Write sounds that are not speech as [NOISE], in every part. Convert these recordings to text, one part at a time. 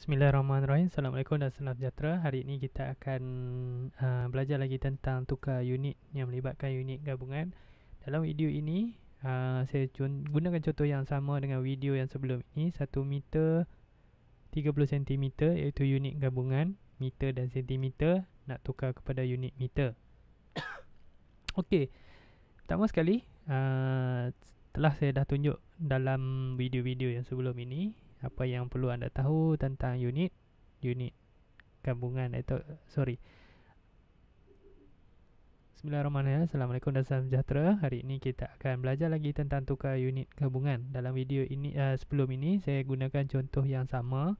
Bismillahirrahmanirrahim. Assalamualaikum dan salam sejahtera. Hari ini kita akan uh, belajar lagi tentang tukar unit yang melibatkan unit gabungan. Dalam video ini, uh, saya gunakan contoh yang sama dengan video yang sebelum ini. 1 meter 30 cm iaitu unit gabungan meter dan sentimeter nak tukar kepada unit meter. [COUGHS] Okey. Pertama sekali, uh, telah saya dah tunjuk dalam video-video yang sebelum ini apa yang perlu anda tahu tentang unit unit gabungan atau eh, sorry Bismillahirrahmanirrahim. Assalamualaikum dan salam sejahtera. Hari ini kita akan belajar lagi tentang tukar unit gabungan. Dalam video ini uh, sebelum ini saya gunakan contoh yang sama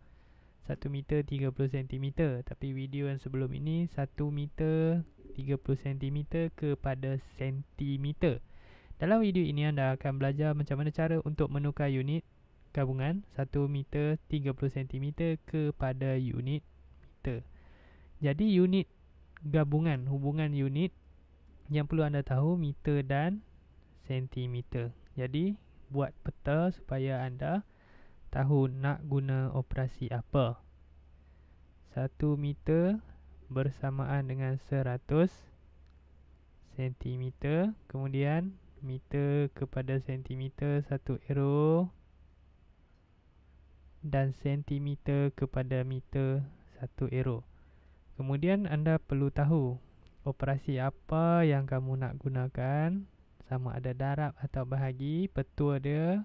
1 meter 30 cm tapi video yang sebelum ini 1 meter 30 cm kepada sentimeter. Dalam video ini anda akan belajar macam mana cara untuk menukar unit gabungan 1 meter 30 cm kepada unit meter. Jadi unit gabungan, hubungan unit yang perlu anda tahu meter dan sentimeter. Jadi buat peta supaya anda tahu nak guna operasi apa. 1 meter bersamaan dengan 100 sentimeter. Kemudian meter kepada sentimeter satu arrow dan sentimeter kepada meter satu aero. Kemudian anda perlu tahu operasi apa yang kamu nak gunakan sama ada darab atau bahagi petua dia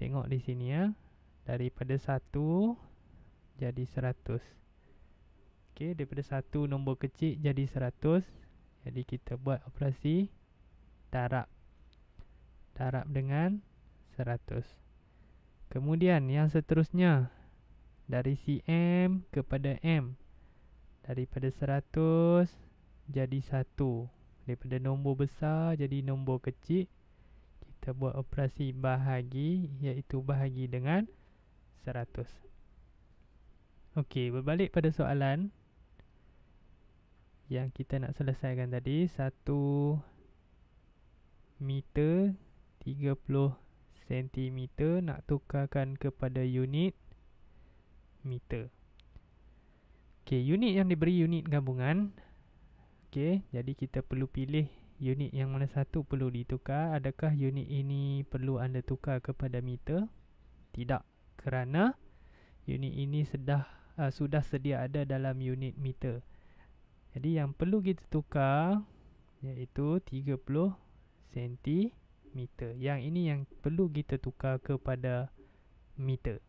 tengok di sini ya daripada satu jadi seratus. okey daripada satu nombor kecil jadi seratus jadi kita buat operasi darab darab dengan seratus. Kemudian yang seterusnya dari cm kepada m daripada 100 jadi 1 daripada nombor besar jadi nombor kecil kita buat operasi bahagi iaitu bahagi dengan 100. Okey, berbalik pada soalan yang kita nak selesaikan tadi 1 meter sentimeter nak tukarkan kepada unit meter. Okey, unit yang diberi unit gabungan. Okey, jadi kita perlu pilih unit yang mana satu perlu ditukar. Adakah unit ini perlu anda tukar kepada meter? Tidak, kerana unit ini sedah uh, sudah sedia ada dalam unit meter. Jadi yang perlu kita tukar iaitu 30 sentimeter meter. Yang ini yang perlu kita tukar kepada meter.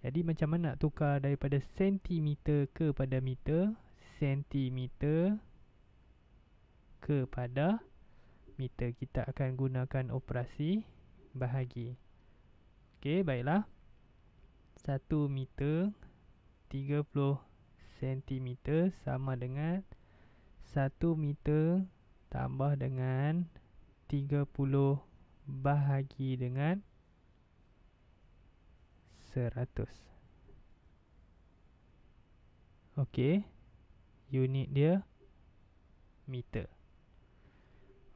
Jadi macam mana nak tukar daripada sentimeter kepada meter? Sentimeter kepada meter. Kita akan gunakan operasi bahagi. Okey, baiklah. 1 meter 30 sentimeter sama dengan 1 meter tambah dengan 30 cm bahagi dengan 100. Okey. Unit dia meter.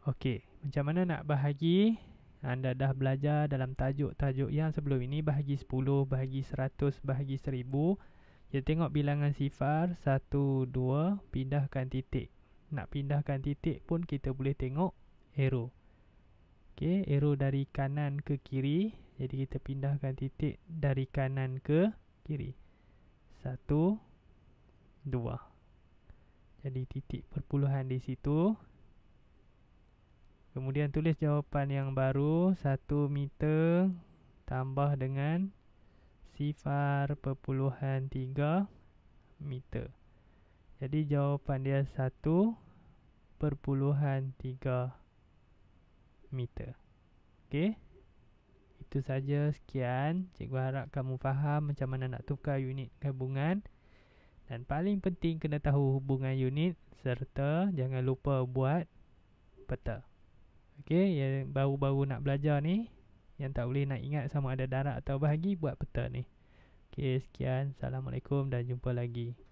Okey, macam mana nak bahagi? Anda dah belajar dalam tajuk-tajuk yang sebelum ini bahagi 10, bahagi 100, bahagi 1000. Kita tengok bilangan sifar 1 2 pindahkan titik. Nak pindahkan titik pun kita boleh tengok arrow. Okey, arrow dari kanan ke kiri. Jadi kita pindahkan titik dari kanan ke kiri. Satu, dua. Jadi titik perpuluhan di situ. Kemudian tulis jawapan yang baru. Satu meter tambah dengan sifar perpuluhan tiga meter. Jadi jawapan dia satu perpuluhan tiga meter meter. Okey. Itu saja sekian. Cikgu harap kamu faham macam mana nak tukar unit gabungan. Dan paling penting kena tahu hubungan unit serta jangan lupa buat peta. Okey, yang baru-baru nak belajar ni, yang tak boleh nak ingat sama ada darab atau bahagi, buat peta ni. Okey, sekian. Assalamualaikum dan jumpa lagi.